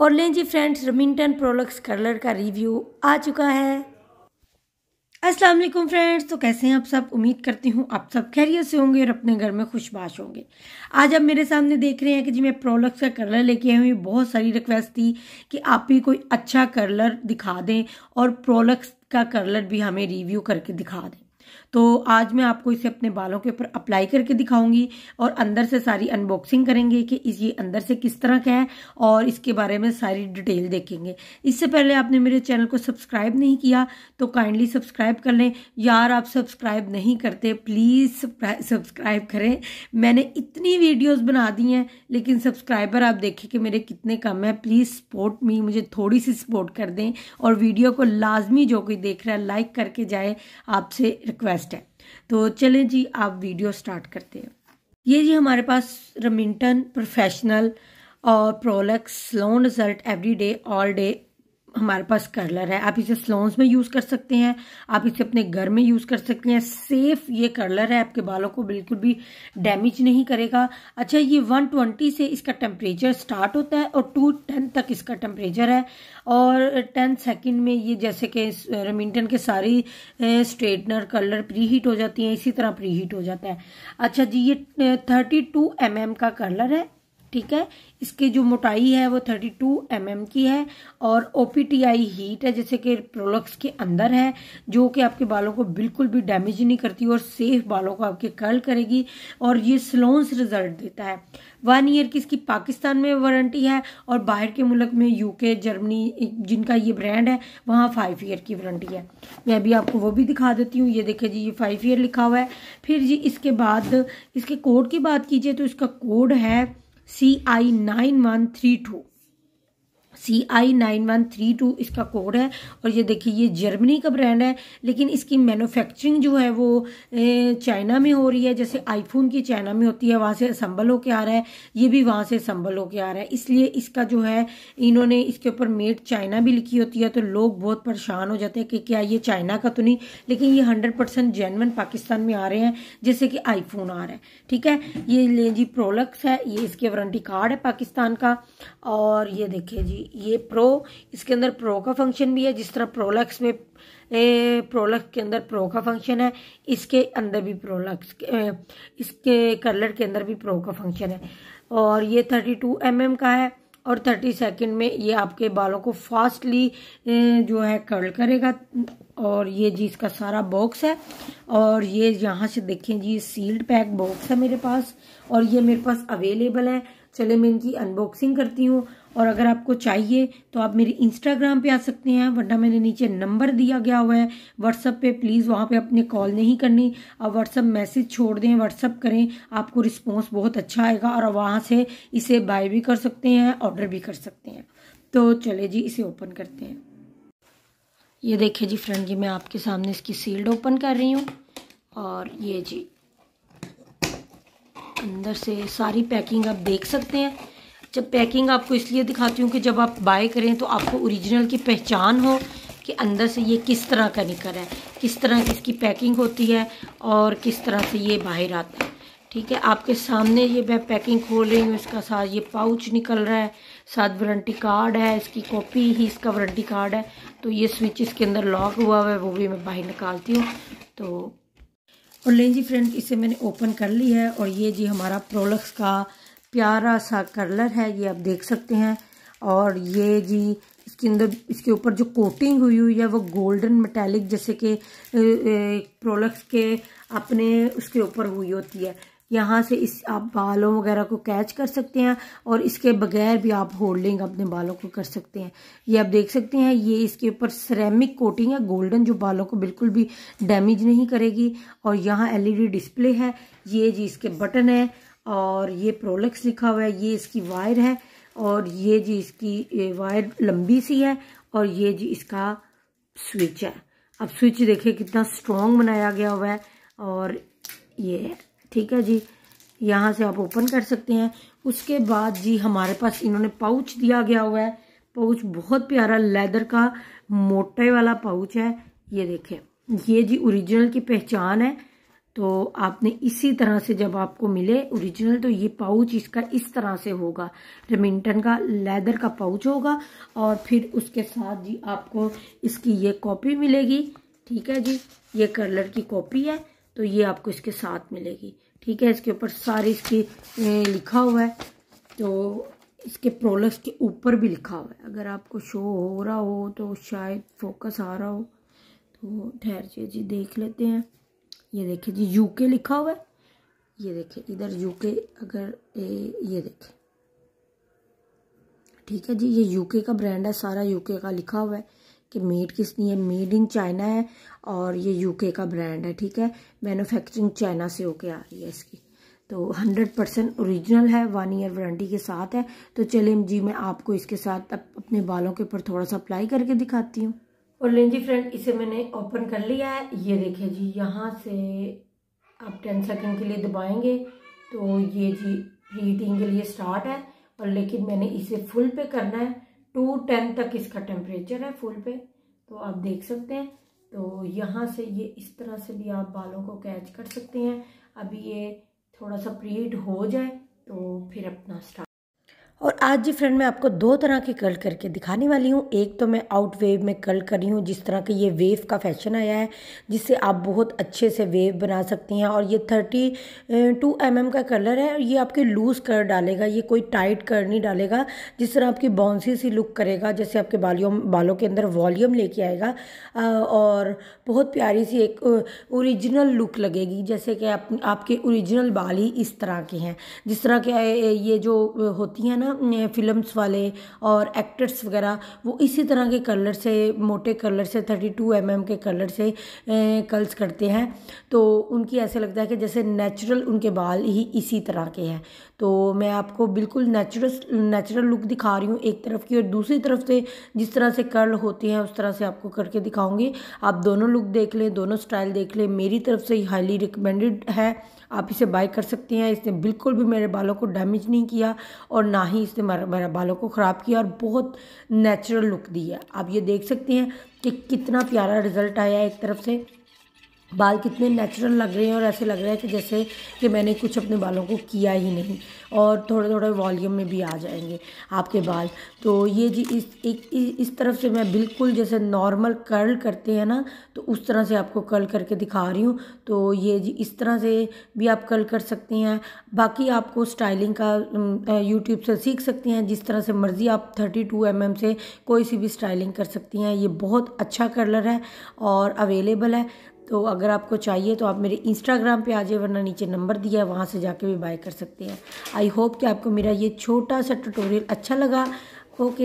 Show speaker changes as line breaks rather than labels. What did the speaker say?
और लें जी फ्रेंड्स रमिंटन प्रोलक्स कलर का रिव्यू आ चुका है अस्सलाम वालेकुम फ्रेंड्स तो कैसे हैं आप सब उम्मीद करती हूँ आप सब खैरियत से होंगे और अपने घर में खुशबाश होंगे आज आप मेरे सामने देख रहे हैं कि जी मैं प्रोलक्स का कलर लेके आई हूँ बहुत सारी रिक्वेस्ट थी कि आप भी कोई अच्छा कलर दिखा दें और प्रोलक्स का कर्लर भी हमें रिव्यू करके दिखा दें तो आज मैं आपको इसे अपने बालों के ऊपर अप्लाई करके दिखाऊंगी और अंदर से सारी अनबॉक्सिंग करेंगे कि इस ये अंदर से किस तरह का है और इसके बारे में सारी डिटेल देखेंगे इससे पहले आपने मेरे चैनल को सब्सक्राइब नहीं किया तो काइंडली सब्सक्राइब कर लें यार आप सब्सक्राइब नहीं करते प्लीज़ सब्सक्राइब करें मैंने इतनी वीडियोज़ बना दी हैं लेकिन सब्सक्राइबर आप देखें कि मेरे कितने कम है प्लीज़ सपोर्ट मी मुझे थोड़ी सी सपोर्ट कर दें और वीडियो को लाजमी जो कोई देख रहा है लाइक करके जाए आपसे रिक्वेस्ट बेस्ट है तो चलें जी आप वीडियो स्टार्ट करते हैं ये जी हमारे पास रमिंटन प्रोफेशनल और Prolux long result every day all day हमारे पास कर्लर है आप इसे स्लोन्स में यूज़ कर सकते हैं आप इसे अपने घर में यूज़ कर सकते हैं सेफ ये कर्लर है आपके बालों को बिल्कुल भी डैमेज नहीं करेगा अच्छा ये 120 से इसका टेम्परेचर स्टार्ट होता है और 210 तक इसका टेम्परेचर है और 10 सेकंड में ये जैसे कि रेमिंटन के सारी स्ट्रेटनर कर्लर प्री हीट हो जाती है इसी तरह प्री हीट हो जाता है अच्छा जी ये थर्टी टू mm का कर्लर है ठीक है इसकी जो मोटाई है वो 32 टू mm की है और ओ हीट है जैसे कि प्रोलक्स के अंदर है जो कि आपके बालों को बिल्कुल भी डैमेज नहीं करती और सेफ बालों को आपके कर्ल करेगी और ये स्लोन्स रिजल्ट देता है वन ईयर की इसकी पाकिस्तान में वारंटी है और बाहर के मुल्क में यूके जर्मनी जिनका ये ब्रांड है वहाँ फाइव ईयर की वारंटी है मैं अभी आपको वो भी दिखा देती हूँ ये देखे जी ये फाइव ईयर लिखा हुआ है फिर जी इसके बाद इसके कोड की बात कीजिए तो इसका कोड है CI9132. C I nine one three two इसका कोड है और ये देखिए ये जर्मनी का ब्रांड है लेकिन इसकी मैन्युफैक्चरिंग जो है वो चाइना में हो रही है जैसे आईफोन की चाइना में होती है वहाँ से असम्बल होके आ रहा है ये भी वहाँ से असम्बल होके आ रहा है इसलिए इसका जो है इन्होंने इसके ऊपर मेड चाइना भी लिखी होती है तो लोग बहुत परेशान हो जाते हैं कि क्या ये चाइना का तो नहीं लेकिन ये हंड्रेड परसेंट जेनवन पाकिस्तान में आ रहे हैं जैसे कि आईफोन आ रहा है ठीक है ये जी प्रोलक्स है ये इसके वारंटी कार्ड है पाकिस्तान का और ये देखिए जी ये प्रो इसके अंदर प्रो का फंक्शन भी है जिस तरह प्रोलक्स में प्रोलक्स के अंदर प्रो का फंक्शन है इसके अंदर भी प्रोलक्स इसके कलर के अंदर भी प्रो का फंक्शन है और ये थर्टी टू एम एम का है और थर्टी सेकेंड में ये आपके बालों को फास्टली जो है कर्ल करेगा और ये जी इसका सारा बॉक्स है और ये यहाँ से देखें जी सील्ड पैक बॉक्स है मेरे पास और ये मेरे पास अवेलेबल है चले मैं इनकी अनबॉक्सिंग करती हूँ और अगर आपको चाहिए तो आप मेरे इंस्टाग्राम पे आ सकते हैं वरना मैंने नीचे नंबर दिया गया हुआ है व्हाट्सअप पे प्लीज़ वहाँ पे अपने कॉल नहीं करनी आप व्हाट्सअप मैसेज छोड़ दें व्हाट्सअप करें आपको रिस्पॉन्स बहुत अच्छा आएगा और वहाँ से इसे बाय भी कर सकते हैं ऑर्डर भी कर सकते हैं तो चले जी इसे ओपन करते हैं ये देखिए जी फ्रेंड जी मैं आपके सामने इसकी सील्ड ओपन कर रही हूँ और ये जी अंदर से सारी पैकिंग आप देख सकते हैं जब पैकिंग आपको इसलिए दिखाती हूँ कि जब आप बाय करें तो आपको ओरिजिनल की पहचान हो कि अंदर से ये किस तरह का निकल है किस तरह की इसकी पैकिंग होती है और किस तरह से ये बाहर आता है ठीक है आपके सामने ये मैं पैकिंग खोल रही हूँ इसका साथ ये पाउच निकल रहा है साथ वारंटी कार्ड है इसकी कॉपी ही इसका वारंटी कार्ड है तो ये स्विच इसके अंदर लॉक हुआ हुआ है वो भी मैं बाहर निकालती हूँ तो और लें जी फ्रेंड इसे मैंने ओपन कर ली है और ये जी हमारा प्रोलक्स का प्यारा सा कलर है ये आप देख सकते हैं और ये जी इसके अंदर इसके ऊपर जो कोटिंग हुई हुई है वो गोल्डन मेटेलिक जैसे कि प्रोलक्स के अपने उसके ऊपर हुई होती है यहाँ से इस आप बालों वगैरह को कैच कर सकते हैं और इसके बगैर भी आप होल्डिंग अपने बालों को कर सकते हैं ये आप देख सकते हैं ये इसके ऊपर सरेमिक कोटिंग है गोल्डन जो बालों को बिल्कुल भी डैमेज नहीं करेगी और यहाँ एलईडी डिस्प्ले है ये जी इसके बटन है और ये प्रोलेक्स लिखा हुआ है ये इसकी वायर है और ये जी इसकी वायर लंबी सी है और ये जी इसका स्विच है अब स्विच देखिए कितना स्ट्रोंग बनाया गया हुआ है और ये ठीक है जी यहाँ से आप ओपन कर सकते हैं उसके बाद जी हमारे पास इन्होंने पाउच दिया गया हुआ है पाउच बहुत प्यारा लेदर का मोटे वाला पाउच है ये देखें ये जी ओरिजिनल की पहचान है तो आपने इसी तरह से जब आपको मिले ओरिजिनल तो ये पाउच इसका इस तरह से होगा रेमिंटन का लेदर का पाउच होगा और फिर उसके साथ जी आपको इसकी ये कॉपी मिलेगी ठीक है जी ये कलर की कॉपी है तो ये आपको इसके साथ मिलेगी ठीक है इसके ऊपर सारी इसकी लिखा हुआ है तो इसके प्रोलक्स के ऊपर भी लिखा हुआ है अगर आपको शो हो रहा हो तो शायद फोकस आ रहा हो तो ठहर जी देख लेते हैं ये देखे जी यूके लिखा हुआ है ये देखे इधर यूके अगर ए, ये देखे ठीक है जी ये यूके का ब्रांड है सारा यूके का लिखा हुआ है कि मेड किसनी है मेड इन चाइना है और ये यूके का ब्रांड है ठीक है मैन्युफैक्चरिंग चाइना से होके आ रही है इसकी तो हंड्रेड परसेंट औरिजिनल है वन ईयर वारंटी के साथ है तो चलिए जी मैं आपको इसके साथ अपने बालों के ऊपर थोड़ा सा अप्लाई करके दिखाती हूँ और लें जी फ्रेंड इसे मैंने ओपन कर लिया है ये देखिए जी यहाँ से आप टेन सेकंड के लिए दबाएंगे तो ये जी रीडिंग के लिए स्टार्ट है और लेकिन मैंने इसे फुल पे करना है टू टेन तक इसका टेम्परेचर है फुल पे तो आप देख सकते हैं तो यहाँ से ये इस तरह से भी आप बालों को कैच कर सकते हैं अभी ये थोड़ा सा प्रीट हो जाए तो फिर अपना स्टार्ट और आज जी फ्रेंड मैं आपको दो तरह के कर्ल करके दिखाने वाली हूँ एक तो मैं आउट वेव में कर्ल कर रही हूँ जिस तरह के ये वेव का फैशन आया है जिससे आप बहुत अच्छे से वेव बना सकती हैं और ये थर्टी टू एम mm का कलर है और ये आपके लूज़ कर डालेगा ये कोई टाइट कर नहीं डालेगा जिस तरह आपकी बाउंसी सी लुक करेगा जैसे आपके बालियों बालों के अंदर वॉलीम लेके आएगा और बहुत प्यारी सी एक औरिजिनल लुक लगेगी जैसे कि आप, आपके औरिजिनल बाल ही इस तरह के हैं जिस तरह के ये जो होती हैं ना ना फिल्म्स वाले और एक्टर्स वगैरह वो इसी तरह के कलर से मोटे कलर से थर्टी टू एम एम के कलर से कर्ल्स करते हैं तो उनकी ऐसे लगता है कि जैसे नेचुरल उनके बाल ही इसी तरह के हैं तो मैं आपको बिल्कुल नेचुरल नेचुरल लुक दिखा रही हूँ एक तरफ की और दूसरी तरफ से जिस तरह से कर्ल होते हैं उस तरह से आपको करके दिखाऊंगी आप दोनों लुक देख लें दोनों स्टाइल देख लें मेरी तरफ से हाईली रिकमेंडेड है आप इसे बाय कर सकती हैं इसने बिल्कुल भी मेरे बालों को डैमेज नहीं किया और ना ही ही इसने मेरा बालों को ख़राब किया और बहुत नेचुरल लुक दी है आप ये देख सकते हैं कि कितना प्यारा रिज़ल्ट आया एक तरफ से बाल कितने नेचुरल लग रहे हैं और ऐसे लग रहा है कि जैसे कि मैंने कुछ अपने बालों को किया ही नहीं और थोड़े थोड़े वॉल्यूम में भी आ जाएंगे आपके बाल तो ये जी इस एक इस तरफ से मैं बिल्कुल जैसे नॉर्मल कर्ल करते हैं ना तो उस तरह से आपको कर्ल करके दिखा रही हूँ तो ये जी इस तरह से भी आप कर्ल कर सकते हैं बाकी आपको स्टाइलिंग का यूट्यूब से सीख सकते हैं जिस तरह से मर्ज़ी आप थर्टी टू एम एम से कोई सी भी स्टाइलिंग कर सकती हैं ये बहुत अच्छा कलर है और अवेलेबल है तो अगर आपको चाहिए तो आप मेरे इंस्टाग्राम पे आ जाए वरना नीचे नंबर दिया है वहाँ से जाके भी बाय कर सकते हैं आई होप कि आपको मेरा ये छोटा सा ट्यूटोरियल अच्छा लगा ओके